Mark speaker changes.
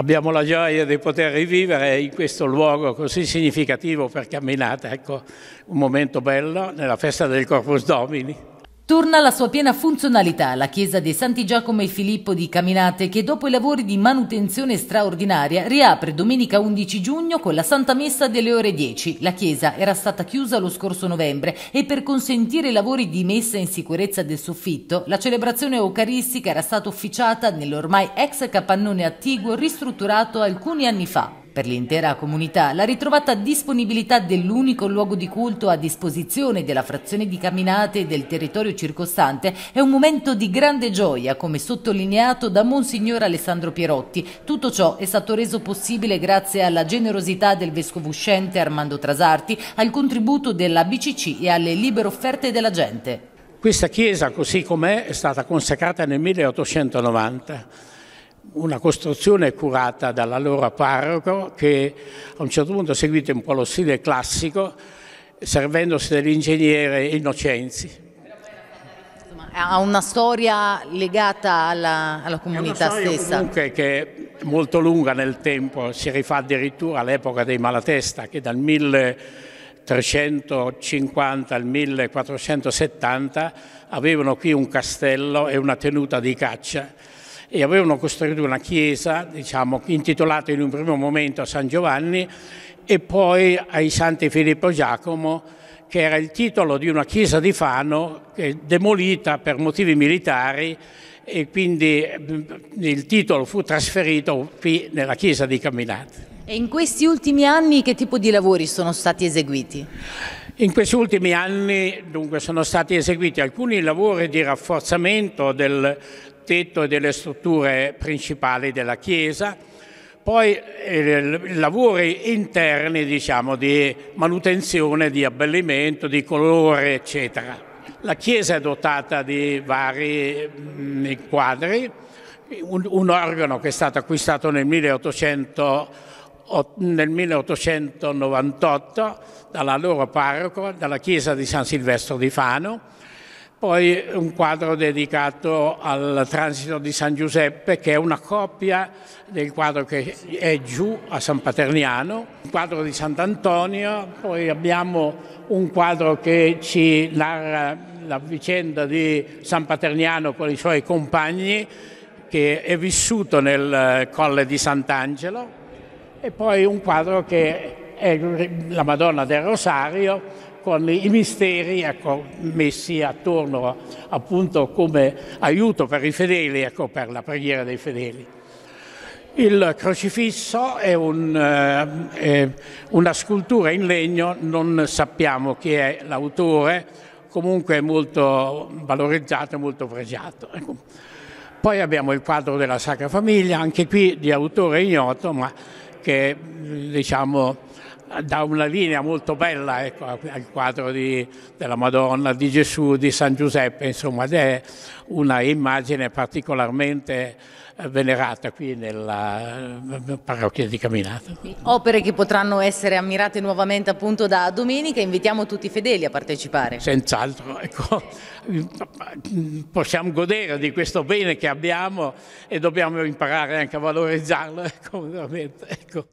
Speaker 1: abbiamo la gioia di poter rivivere in questo luogo così significativo per camminate, ecco, un momento bello nella festa del Corpus Domini.
Speaker 2: Torna alla sua piena funzionalità la chiesa dei Santi Giacomo e Filippo di Caminate che dopo i lavori di manutenzione straordinaria riapre domenica 11 giugno con la Santa Messa delle ore 10. La chiesa era stata chiusa lo scorso novembre e per consentire i lavori di messa in sicurezza del soffitto la celebrazione eucaristica era stata officiata nell'ormai ex capannone attiguo ristrutturato alcuni anni fa. Per l'intera comunità la ritrovata disponibilità dell'unico luogo di culto a disposizione della frazione di camminate del territorio circostante è un momento di grande gioia, come sottolineato da Monsignor Alessandro Pierotti. Tutto ciò è stato reso possibile grazie alla generosità del vescovo uscente Armando Trasarti, al contributo della BCC e alle libere offerte della gente. Questa
Speaker 1: chiesa, così com'è, è stata consacrata nel 1890 una costruzione curata dall'allora parroco che a un certo punto ha seguito un po' lo stile classico servendosi dell'ingegnere Innocenzi.
Speaker 2: Ha una storia legata alla, alla comunità è stessa. Comunque
Speaker 1: che è molto lunga nel tempo, si rifà addirittura all'epoca dei Malatesta che dal 1350 al 1470 avevano qui un castello e una tenuta di caccia e avevano costruito una chiesa diciamo, intitolata in un primo momento a San Giovanni e poi ai Santi Filippo Giacomo che era il titolo di una chiesa di Fano demolita per motivi militari e quindi mm, il titolo fu trasferito qui nella chiesa di Camminate.
Speaker 2: E in questi ultimi anni che tipo di lavori
Speaker 1: sono stati eseguiti? In questi ultimi anni dunque, sono stati eseguiti alcuni lavori di rafforzamento del, tetto e delle strutture principali della chiesa, poi eh, lavori interni diciamo, di manutenzione, di abbellimento, di colore, eccetera. La chiesa è dotata di vari mh, mm, quadri, un, un, organo che è stato acquistato nel, 1800, nel 1898 dall'allora parroco, dalla chiesa di San Silvestro di Fano, poi un quadro dedicato al transito di San Giuseppe, che è una copia del quadro che è giù a San Paterniano, un quadro di Sant'Antonio, poi abbiamo un quadro che ci narra la vicenda di San Paterniano con i suoi compagni, che è vissuto nel eh, colle di Sant'Angelo, e poi un quadro che è la Madonna del Rosario, con i misteri ecco, messi attorno appunto come aiuto per i fedeli, ecco, per la preghiera dei fedeli. Il crocifisso è, un, eh, è una scultura in legno, non sappiamo chi è l'autore, comunque è molto valorizzato e molto pregiato. Ecco. Poi abbiamo il quadro della Sacra Famiglia, anche qui di autore ignoto, ma che diciamo da una linea molto bella ecco, al quadro di, della Madonna, di Gesù, di San Giuseppe, insomma, ed è una immagine particolarmente eh, venerata qui nella eh, parrocchia di Caminata.
Speaker 2: Opere che potranno essere ammirate nuovamente appunto da domenica, invitiamo tutti i fedeli a partecipare.
Speaker 1: Senz'altro, ecco, possiamo godere di questo bene che abbiamo e dobbiamo imparare anche a valorizzarlo, ecco, veramente, ecco.